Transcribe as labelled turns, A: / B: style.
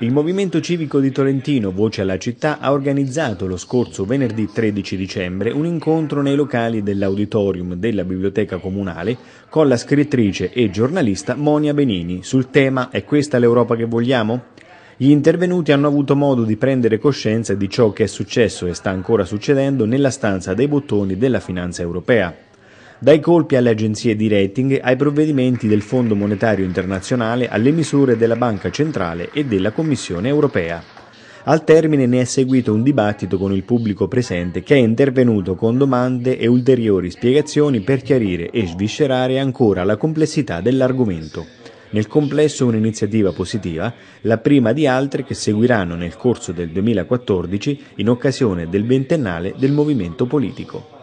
A: Il Movimento Civico di Tolentino, Voce alla Città, ha organizzato lo scorso venerdì 13 dicembre un incontro nei locali dell'auditorium della Biblioteca Comunale con la scrittrice e giornalista Monia Benini sul tema È questa l'Europa che vogliamo? Gli intervenuti hanno avuto modo di prendere coscienza di ciò che è successo e sta ancora succedendo nella stanza dei bottoni della finanza europea dai colpi alle agenzie di rating ai provvedimenti del Fondo Monetario Internazionale alle misure della Banca Centrale e della Commissione Europea. Al termine ne è seguito un dibattito con il pubblico presente che è intervenuto con domande e ulteriori spiegazioni per chiarire e sviscerare ancora la complessità dell'argomento. Nel complesso un'iniziativa positiva, la prima di altre che seguiranno nel corso del 2014 in occasione del ventennale del movimento politico.